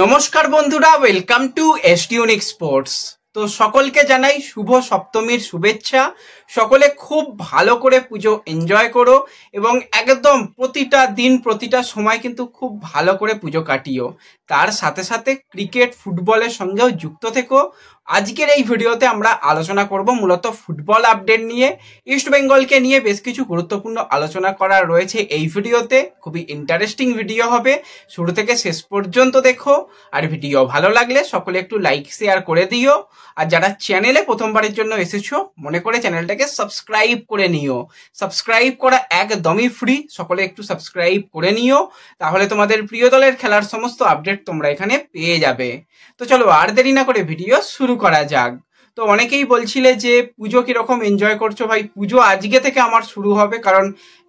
নমস্কার বন্ধুরা welcome to S ডিউনিক স্পোর্টস তো সকলকে জানাই শুভ সপ্তমীর শুভেচ্ছা সকলে খুব ভালো করে পুজো এনজয় করো এবং একদম প্রতিটা দিন প্রতিটা সময় কিন্তু খুব ভালো করে পুজো কাটিও তার সাথে সাথে ক্রিকেট ফুটবলের সঙ্গেও যুক্ত থেকো আজকের এই ভিডিওতে আমরা আলোচনা করব মূলত ফুটবল আপডেট নিয়ে ইস্টবেঙ্গলকে নিয়ে বেশ কিছু গুরুত্বপূর্ণ আলোচনা করা রয়েছে এই ভিডিওতে খুবই ইন্টারেস্টিং ভিডিও হবে শুরু থেকে শেষ পর্যন্ত দেখো আর ভিডিও ভালো লাগলে সকলে একটু লাইক শেয়ার করে দিও আর যারা চ্যানেলে প্রথমবারের জন্য এসেছো মনে করে চ্যানেলটাকে সাবস্ক্রাইব করে নিও সাবস্ক্রাইব করা একদমই ফ্রি সকলে একটু সাবস্ক্রাইব করে নিও তাহলে তোমাদের প্রিয় দলের খেলার সমস্ত আপডেট আপডেট তোমরা এখানে পেয়ে যাবে তো চলো আর দেরি না করে ভিডিও শুরু করা যাক তো অনেকেই বলছিলে যে পুজো কীরকম এনজয় করছো ভাই পুজো আজকে থেকে আমার শুরু হবে কারণ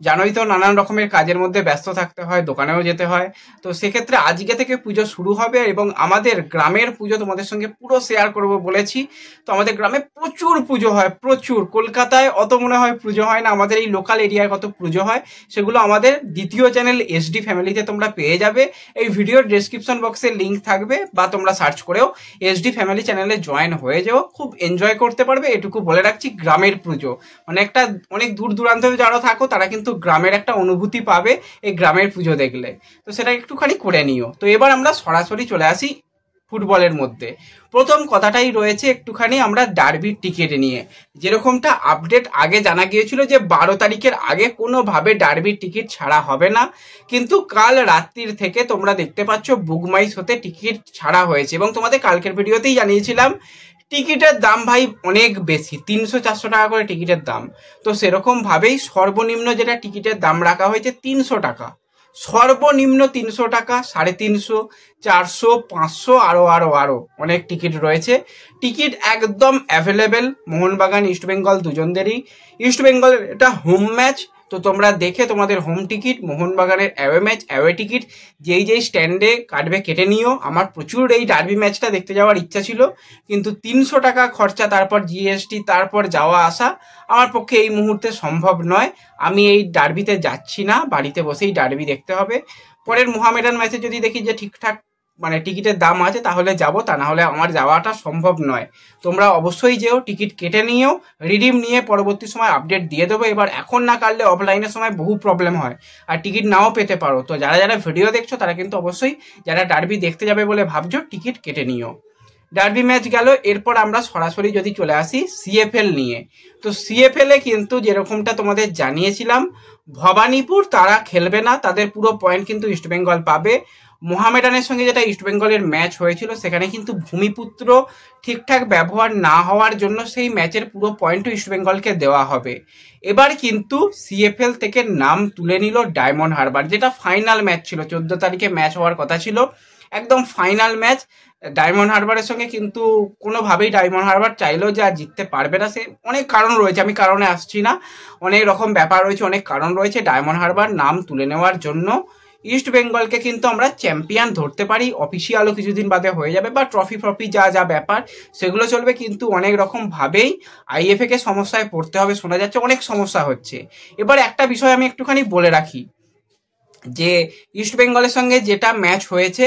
জানোই তো নানান রকমের কাজের মধ্যে ব্যস্ত থাকতে হয় দোকানেও যেতে হয় তো সেক্ষেত্রে আজকে থেকে পুজো শুরু হবে এবং আমাদের গ্রামের পুজো তোমাদের সঙ্গে পুরো শেয়ার করব বলেছি তো আমাদের গ্রামে প্রচুর পুজো হয় প্রচুর কলকাতায় অত মনে হয় পুজো হয় না আমাদের এই লোকাল এরিয়ায় কত পুজো হয় সেগুলো আমাদের দ্বিতীয় চ্যানেল এসডি ফ্যামিলিতে তোমরা পেয়ে যাবে এই ভিডিওর ডেসক্রিপশন বক্সে লিঙ্ক থাকবে বা তোমরা সার্চ করেও এসডি ফ্যামিলি চ্যানেলে জয়েন হয়ে যাও খুব এনজয় করতে পারবে এটুকু বলে রাখছি গ্রামের পুজো অনেকটা অনেক দূর দূরান্ত যারা থাকো তারা কিন্তু কিন্তু গ্রামের একটা অনুভূতি পাবে এই গ্রামের পুজো দেখলে তো সেটা একটুখানি করে নিও তো এবার আমরা সরাসরি চলে আসি ফুটবলের মধ্যে প্রথম কথাটাই রয়েছে একটুখানি আমরা ডার্বির টিকিট নিয়ে যেরকমটা আপডেট আগে জানা গিয়েছিল যে বারো তারিখের আগে কোনোভাবে ডার্বির টিকিট ছাড়া হবে না কিন্তু কাল রাত্রির থেকে তোমরা দেখতে পাচ্ছ বুকমাইস হতে টিকিট ছাড়া হয়েছে এবং তোমাদের কালকের ভিডিওতেই জানিয়েছিলাম টিকিটের দাম ভাই অনেক বেশি তিনশো চারশো টাকা করে টিকিটের দাম তো সেরকমভাবেই সর্বনিম্ন যেটা টিকিটের দাম রাখা হয়েছে তিনশো টাকা সর্বনিম্ন তিনশো টাকা সাড়ে তিনশো চারশো পাঁচশো আরও আরও আরও অনেক টিকিট রয়েছে টিকিট একদম অ্যাভেলেবেল মোহনবাগান ইস্টবেঙ্গল দুজনদেরই ইস্টবেঙ্গলের এটা হোম ম্যাচ তো তোমরা দেখে তোমাদের হোম টিকিট মোহনবাগানের অ্যাওয়ে ম্যাচ অ্যাওয়ে টিকিট যেই যেই স্ট্যান্ডে কাটবে কেটে নিও আমার প্রচুর এই ডার্বি ম্যাচটা দেখতে যাওয়ার ইচ্ছা ছিল কিন্তু তিনশো টাকা খরচা তারপর জিএসটি তারপর যাওয়া আসা আমার পক্ষে এই মুহূর্তে সম্ভব নয় আমি এই ডার্বিতে যাচ্ছি না বাড়িতে বসেই ডার্বি দেখতে হবে পরের মোহামেডান ম্যাচে যদি দেখি যে ঠিকঠাক মানে টিকিটের দাম আছে তাহলে যাব তা না হলে আমার যাওয়াটা সম্ভব নয় তোমরা অবশ্যই যেও টিকিট কেটে নিয়েও রিডিম নিয়ে পরবর্তী সময় আপডেট দিয়ে দেবো এবার এখন না কাটলে অফলাইনের সময় বহু প্রবলেম হয় আর টিকিট নাও পেতে পারো তো যারা যারা ভিডিও দেখছো তারা কিন্তু অবশ্যই যারা ডার্বি দেখতে যাবে বলে ভাবছো টিকিট কেটে নিও ডার্বি ম্যাচ গেল এরপর আমরা সরাসরি যদি চলে আসি সিএফএল নিয়ে তো সিএফএলে কিন্তু যেরকমটা তোমাদের জানিয়েছিলাম ভবানীপুর তারা খেলবে না তাদের পুরো পয়েন্ট কিন্তু ইস্টবেঙ্গল পাবে মোহামেডানের সঙ্গে যেটা ইস্টবেঙ্গলের ম্যাচ হয়েছিল সেখানে কিন্তু ভূমিপুত্র ঠিকঠাক ব্যবহার না হওয়ার জন্য সেই ম্যাচের পুরো পয়েন্টও ইস্টবেঙ্গলকে দেওয়া হবে এবার কিন্তু সিএফএল থেকে নাম তুলে নিল ডায়মন্ড হারবার যেটা ফাইনাল ম্যাচ ছিল চোদ্দ তারিখে ম্যাচ হওয়ার কথা ছিল একদম ফাইনাল ম্যাচ ডায়মন্ড হারবারের সঙ্গে কিন্তু কোনোভাবেই ডায়মন্ড হারবার চাইলেও যে আর জিততে পারবে না সে অনেক কারণ রয়েছে আমি কারণে আসছি না অনেক রকম ব্যাপার রয়েছে অনেক কারণ রয়েছে ডায়মন্ড হারবার নাম তুলে নেওয়ার জন্য ইস্ট বেঙ্গলকে কিন্তু আমরা চ্যাম্পিয়ন ধরতে পারি অফিসিয়ালও কিছুদিন বাদে হয়ে যাবে বা ট্রফি ফ্রফি যা যা ব্যাপার সেগুলো চলবে কিন্তু অনেক রকমভাবেই আইএফএকে সমস্যায় পড়তে হবে শোনা যাচ্ছে অনেক সমস্যা হচ্ছে এবার একটা বিষয় আমি একটুখানি বলে রাখি যে ইস্ট বেঙ্গলের সঙ্গে যেটা ম্যাচ হয়েছে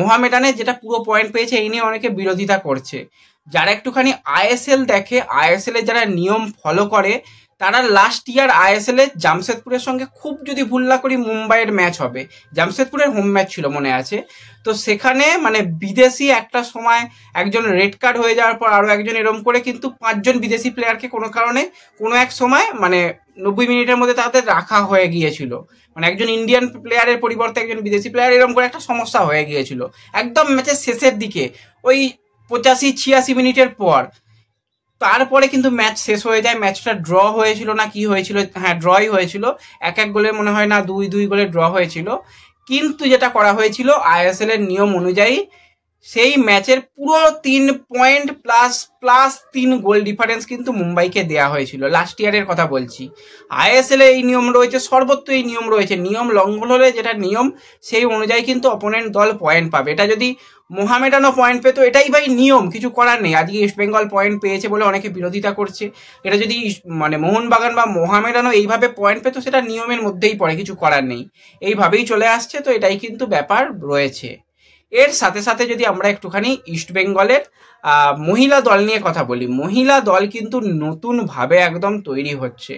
মোহামেডানে যেটা পুরো পয়েন্ট পেয়েছে এই নিয়ে অনেকে বিরোধিতা করছে যারা একটুখানি আইএসএল দেখে আইএসএল এর যারা নিয়ম ফলো করে তারা লাস্ট ইয়ার আইএসএল এ জামশেদপুরের সঙ্গে খুব যদি ভুল না করি মুম্বাইয়ের ম্যাচ হবে জামশেদপুরের হোম ম্যাচ ছিল মনে আছে তো সেখানে মানে বিদেশি একটা সময় একজন রেড কার্ড হয়ে যাওয়ার পর আরও একজন এরম করে কিন্তু পাঁচজন বিদেশি প্লেয়ারকে কোনো কারণে কোনো এক সময় মানে নব্বই মিনিটের মধ্যে তাদের রাখা হয়ে গিয়েছিল মানে একজন ইন্ডিয়ান প্লেয়ারের পরিবর্তে একজন বিদেশি প্লেয়ার এরম করে একটা সমস্যা হয়ে গিয়েছিল একদম ম্যাচের শেষের দিকে ওই পঁচাশি ছিয়াশি মিনিটের পর তারপরে কিন্তু ম্যাচ শেষ হয়ে যায় ম্যাচটা ড্র হয়েছিল না কি হয়েছিল হ্যাঁ ড্রই হয়েছিল এক এক গোলে মনে হয় না দুই দুই গোলে ড্র হয়েছিল কিন্তু যেটা করা হয়েছিল আইএসএল এর নিয়ম অনুযায়ী সেই ম্যাচের পুরো তিন পয়েন্ট প্লাস প্লাস তিন গোল ডিফারেন্স কিন্তু মুম্বাইকে দেয়া হয়েছিল লাস্ট ইয়ারের কথা বলছি আইএসএল এই নিয়ম রয়েছে সর্বত্র এই নিয়ম রয়েছে নিয়ম লঙ্ঘন হলে যেটা নিয়ম সেই অনুযায়ী কিন্তু অপোনেন্ট দল পয়েন্ট পাবে এটা যদি মোহামেডানও পয়েন্ট পেতো এটাই ভাই নিয়ম কিছু করার নেই আজকে ইস্ট বেঙ্গল পয়েন্ট পেয়েছে বলে অনেকে বিরোধিতা করছে এটা যদি মানে মোহনবাগান বা মোহামেডানও এইভাবে পয়েন্ট পেতো সেটা নিয়মের মধ্যেই পড়ে কিছু করার নেই এইভাবেই চলে আসছে তো এটাই কিন্তু ব্যাপার রয়েছে এর সাথে সাথে যদি আমরা একটুখানি ইস্টবেঙ্গলের মহিলা দল নিয়ে কথা বলি মহিলা দল কিন্তু নতুনভাবে একদম তৈরি হচ্ছে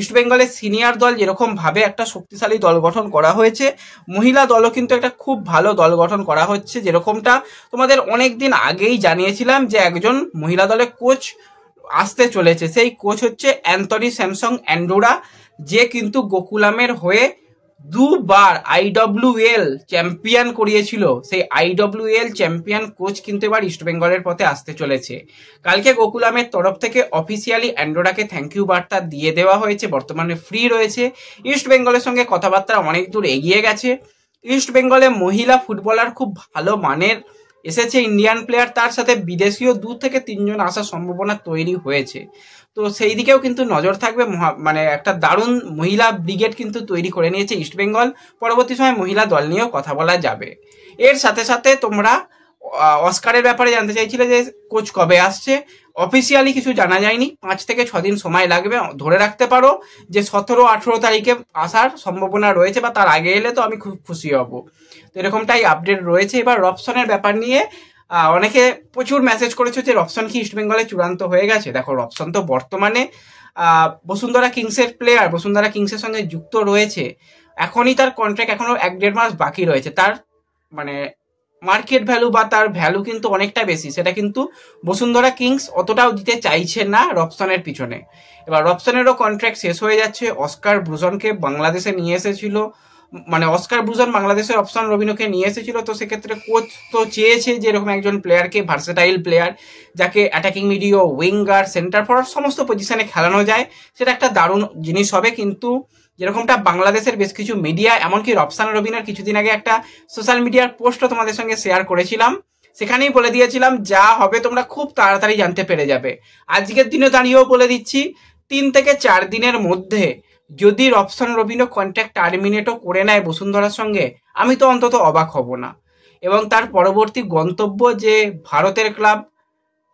ইস্টবেঙ্গলের সিনিয়র দল যেরকমভাবে একটা শক্তিশালী দল গঠন করা হয়েছে মহিলা দলও কিন্তু একটা খুব ভালো দল গঠন করা হচ্ছে যেরকমটা তোমাদের অনেক দিন আগেই জানিয়েছিলাম যে একজন মহিলা দলের কোচ আসতে চলেছে সেই কোচ হচ্ছে অ্যান্থনি স্যামসং অ্যান্ডোরা যে কিন্তু গোকুলামের হয়ে দুবার আইডব্লিউএল চ্যাম্পিয়ন করিয়েছিল সেই আইডব্লিউএল চ্যাম্পিয়ন কোচ কিন্তু এবার ইস্টবেঙ্গলের পথে আসতে চলেছে কালকে গোকুলামের তরফ থেকে অফিসিয়ালি অ্যান্ডোরাকে থ্যাংক ইউ বার্তা দিয়ে দেওয়া হয়েছে বর্তমানে ফ্রি রয়েছে ইস্টবেঙ্গলের সঙ্গে কথাবার্তা অনেক দূর এগিয়ে গেছে ইস্টবেঙ্গলে মহিলা ফুটবলার খুব ভালো মানের এসেছে ইন্ডিয়ান প্লেয়ার তার সাথে বিদেশিও দু থেকে তিনজন আসার সম্ভাবনা তৈরি হয়েছে তো সেই দিকেও কিন্তু নজর থাকবে মানে একটা দারুণ মহিলা ব্রিগেড কিন্তু তৈরি করে নিয়েছে ইস্টবেঙ্গল পরবর্তী সময় মহিলা দল নিয়েও কথা বলা যাবে এর সাথে সাথে তোমরা অস্কারের ব্যাপারে জানতে চাইছিলে যে কোচ কবে আসছে অফিসিয়ালি কিছু জানা যায়নি পাঁচ থেকে ছ দিন সময় লাগবে ধরে রাখতে পারো যে সতেরো আঠেরো তারিখে আসার সম্ভাবনা রয়েছে বা তার আগে এলে তো আমি খুব খুশি হব তো এরকমটাই আপডেট রয়েছে এবার রপশনের ব্যাপার নিয়ে অনেকে প্রচুর মেসেজ করেছে যে রপশন কি ইস্টবেঙ্গলে চূড়ান্ত হয়ে গেছে দেখো রপশন তো বর্তমানে বসুন্ধরা কিংসের প্লেয়ার বসুন্ধরা কিংসের সঙ্গে যুক্ত রয়েছে এখনই তার কন্ট্রাক্ট এখনও এক দেড় মাস বাকি রয়েছে তার মানে মার্কেট ভ্যালু বা তার ভ্যালু কিন্তু অনেকটা বেশি সেটা কিন্তু বসুন্ধরা কিংস অতটাও দিতে চাইছে না রপসনের পিছনে এবার রপসনেরও কন্ট্রাক্ট শেষ হয়ে যাচ্ছে অস্কার ব্রুজনকে বাংলাদেশে নিয়ে এসেছিল মানে অস্কার ব্রুজন বাংলাদেশের অপশন রবিনোকে নিয়ে এসেছিল তো সেক্ষেত্রে কোচ তো চেয়েছে যে এরকম একজন প্লেয়ারকে ভার্সেটাইল প্লেয়ার যাকে অ্যাটাকিং মিডিও উইঙ্গার সেন্টার ফরওয়ার্ড সমস্ত পজিশনে খেলানো যায় সেটা একটা দারুণ জিনিস হবে কিন্তু যেরকমটা বাংলাদেশের বেশ কিছু মিডিয়া এমনকি রপসান রবিনার কিছুদিন আগে একটা সোশ্যাল মিডিয়ার পোস্টও তোমাদের সঙ্গে শেয়ার করেছিলাম সেখানেই বলে দিয়েছিলাম যা হবে তোমরা খুব তাড়াতাড়ি জানতে পেরে যাবে আজকের দিনে দাঁড়িয়েও বলে দিচ্ছি তিন থেকে চার দিনের মধ্যে যদি রবসান রবিনো কন্ট্যাক্ট টার্মিনেটও করে নেয় বসুন্ধরার সঙ্গে আমি তো অন্তত অবাক হব না এবং তার পরবর্তী গন্তব্য যে ভারতের ক্লাব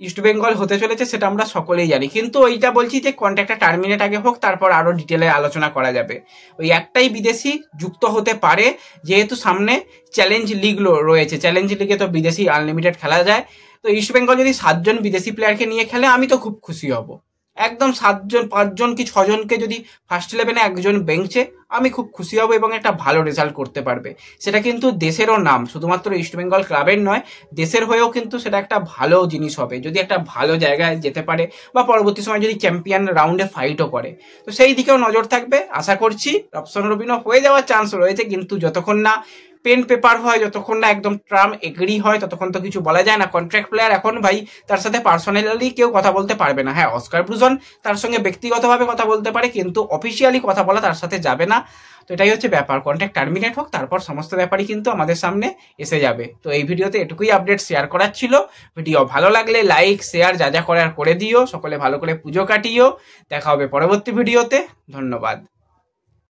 ইস্টবেঙ্গল হতে চলেছে সেটা আমরা সকলেই জানি কিন্তু ওইটা বলছি যে কন্ট্যাক্টটা টার্মিনেট আগে হোক তারপর আরও ডিটেলে আলোচনা করা যাবে ওই একটাই বিদেশি যুক্ত হতে পারে যেহেতু সামনে চ্যালেঞ্জ লিগ রয়েছে চ্যালেঞ্জ লিগে তো বিদেশি আনলিমিটেড খেলা যায় তো ইস্টবেঙ্গল যদি সাতজন বিদেশি প্লেয়ারকে নিয়ে খেলে আমি তো খুব খুশি হব একদম সাতজন পাঁচজন কি ছজনকে যদি ফার্স্ট ইলেভেনে একজন বেঞ্চে আমি খুব খুশি হব এবং একটা ভালো রেজাল্ট করতে পারবে সেটা কিন্তু দেশেরও নাম শুধুমাত্র ইস্টবেঙ্গল ক্লাবের নয় দেশের হয়েও কিন্তু সেটা একটা ভালো জিনিস হবে যদি একটা ভালো জায়গায় যেতে পারে বা পরবর্তী সময় যদি চ্যাম্পিয়ন রাউন্ডে ফাইটও করে তো সেই দিকেও নজর থাকবে আশা করছি রপসন রবিনও হয়ে যাওয়ার চান্স রয়েছে কিন্তু যতক্ষণ না পেন পেপার হয় যতক্ষণ না একদম ট্রাম এগ্রি হয় ততক্ষণ তো কিছু বলা যায় না কন্ট্রাক্ট প্লেয়ার এখন ভাই তার সাথে পার্সোনালি কেউ কথা বলতে পারবে না হ্যাঁ অস্কার ভুজন তার সঙ্গে ব্যক্তিগতভাবে কথা বলতে পারে কিন্তু অফিসিয়ালি কথা বলা তার সাথে যাবে না তো এটাই হচ্ছে ব্যাপার কন্ট্রাক্ট টার্মিনেট হোক তারপর সমস্ত ব্যাপারই কিন্তু আমাদের সামনে এসে যাবে তো এই ভিডিওতে এটুকুই আপডেট শেয়ার করার ছিল ভিডিও ভালো লাগলে লাইক শেয়ার যা যা করার করে দিও সকলে ভালো করে পুজো কাটিও দেখা হবে পরবর্তী ভিডিওতে ধন্যবাদ